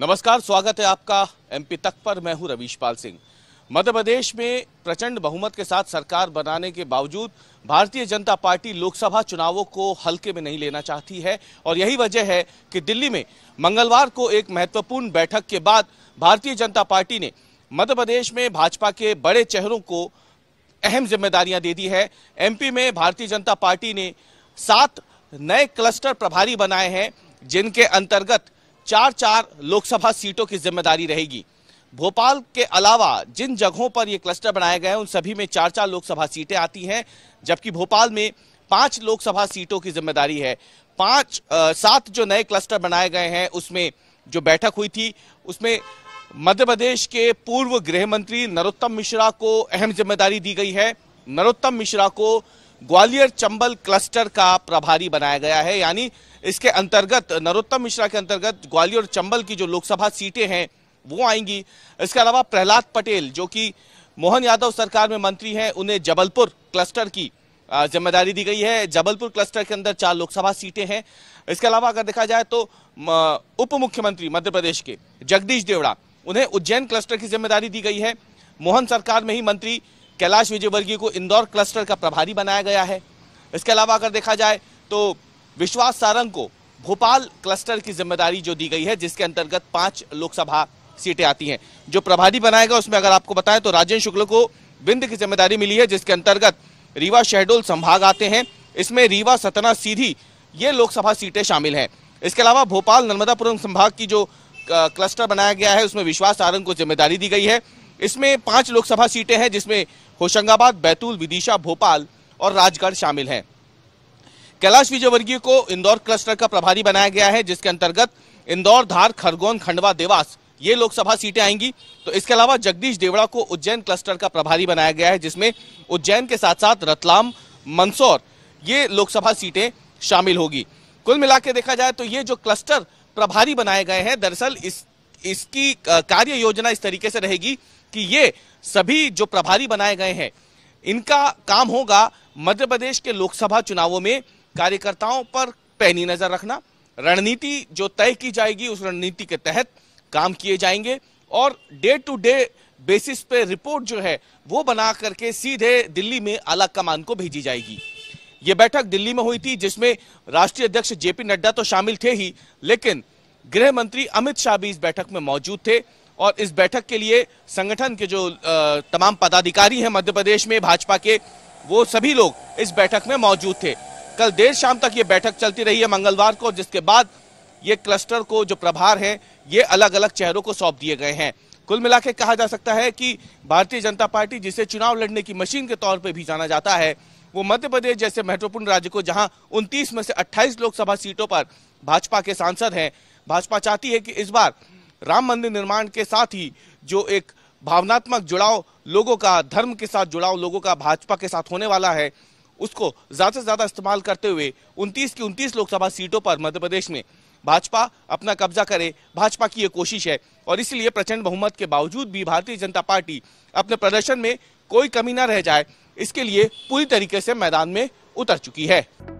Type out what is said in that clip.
नमस्कार स्वागत है आपका एमपी तक पर मैं हूं रवीश पाल सिंह मध्य प्रदेश में प्रचंड बहुमत के साथ सरकार बनाने के बावजूद भारतीय जनता पार्टी लोकसभा चुनावों को हल्के में नहीं लेना चाहती है और यही वजह है कि दिल्ली में मंगलवार को एक महत्वपूर्ण बैठक के बाद भारतीय जनता पार्टी ने मध्य प्रदेश में भाजपा के बड़े चेहरों को अहम जिम्मेदारियां दे दी है एमपी में भारतीय जनता पार्टी ने सात नए क्लस्टर प्रभारी बनाए हैं जिनके अंतर्गत चार चार लोकसभा सीटों की जिम्मेदारी रहेगी भोपाल के अलावा जिन जगहों पर ये क्लस्टर बनाए गए हैं उन सभी में चार चार लोकसभा सीटें आती हैं जबकि भोपाल में पांच लोकसभा सीटों की जिम्मेदारी है पांच सात जो नए क्लस्टर बनाए गए हैं उसमें जो बैठक हुई थी उसमें मध्य प्रदेश के पूर्व गृह मंत्री नरोत्तम मिश्रा को अहम जिम्मेदारी दी गई है नरोत्तम मिश्रा को ग्वालियर चंबल क्लस्टर का प्रभारी बनाया गया है यानी इसके अंतर्गत नरोत्तम मिश्रा के अंतर्गत ग्वालियर चंबल की जो लोकसभा सीटें हैं वो आएंगी इसके अलावा प्रहलाद पटेल जो कि मोहन यादव सरकार में मंत्री हैं उन्हें जबलपुर क्लस्टर की जिम्मेदारी दी गई है जबलपुर क्लस्टर के अंदर चार लोकसभा सीटें हैं इसके अलावा अगर देखा जाए तो उप मुख्यमंत्री मध्य प्रदेश के जगदीश देवड़ा उन्हें उज्जैन क्लस्टर की जिम्मेदारी दी गई है मोहन सरकार में ही मंत्री कैलाश विजयवर्गीय को इंदौर क्लस्टर का प्रभारी बनाया गया है इसके अलावा अगर देखा जाए तो विश्वास सारंग को भोपाल क्लस्टर की जिम्मेदारी जो दी गई है जिसके अंतर्गत पांच लोकसभा सीटें आती हैं जो प्रभारी बनाएगा उसमें अगर आपको बताएं तो राजेंद्र शुक्ल को बिंद की जिम्मेदारी मिली है जिसके अंतर्गत रीवा शहडोल संभाग आते हैं इसमें रीवा सतना सीधी ये लोकसभा सीटें शामिल हैं इसके अलावा भोपाल नर्मदापुरम संभाग की जो क्लस्टर बनाया गया है उसमें विश्वास सारंग को जिम्मेदारी दी गई है इसमें पांच लोकसभा सीटें हैं जिसमें होशंगाबाद बैतूल विदिशा भोपाल और राजगढ़ शामिल हैं कैलाश विजयवर्गीय को इंदौर क्लस्टर का प्रभारी बनाया गया है जिसके अंतर्गत इंदौर धार खरगोन खंडवा देवास ये लोकसभा सीटें आएंगी तो इसके अलावा जगदीश देवड़ा को उज्जैन क्लस्टर का प्रभारी बनाया गया है जिसमें उज्जैन के साथ साथ रतलाम मंदसौर ये लोकसभा सीटें शामिल होगी कुल मिला देखा जाए तो ये जो क्लस्टर प्रभारी बनाए गए हैं दरअसल इस इसकी कार्य योजना इस तरीके से रहेगी कि ये सभी जो प्रभारी बनाए गए हैं इनका काम होगा मध्य प्रदेश के लोकसभा चुनावों में कार्यकर्ताओं पर पैनी नजर रखना रणनीति जो तय की जाएगी उस रणनीति के तहत काम किए जाएंगे और डे टू डे बेसिस पे रिपोर्ट जो है वो बना करके सीधे दिल्ली में आला कमान को भेजी जाएगी ये बैठक दिल्ली में हुई थी जिसमें राष्ट्रीय अध्यक्ष जेपी नड्डा तो शामिल थे ही लेकिन गृह मंत्री अमित शाह भी इस बैठक में मौजूद थे और इस बैठक के लिए संगठन के जो तमाम पदाधिकारी हैं मध्य प्रदेश में भाजपा के वो सभी लोग इस बैठक में मौजूद थे कल देर शाम तक ये बैठक चलती रही है मंगलवार को जिसके बाद ये क्लस्टर को जो प्रभार है ये अलग अलग चेहरों को सौंप दिए गए हैं कुल मिला के कहा जा सकता है कि भारतीय जनता पार्टी जिसे चुनाव लड़ने की मशीन के तौर पर भी जाना जाता है वो मध्य प्रदेश जैसे महत्वपूर्ण राज्य को जहां 29 में से 28 लोकसभा सीटों पर भाजपा के सांसद हैं भाजपा चाहती है कि इस बार राम मंदिर निर्माण के साथ ही जो एक भावनात्मक जुड़ाव लोगों का धर्म के साथ जुड़ाव लोगों का भाजपा के साथ होने वाला है उसको ज़्यादा से ज़्यादा इस्तेमाल करते हुए 29 की 29 लोकसभा सीटों पर मध्य प्रदेश में भाजपा अपना कब्जा करे भाजपा की ये कोशिश है और इसलिए प्रचंड बहुमत के बावजूद भी भारतीय जनता पार्टी अपने प्रदर्शन में कोई कमी ना रह जाए इसके लिए पूरी तरीके से मैदान में उतर चुकी है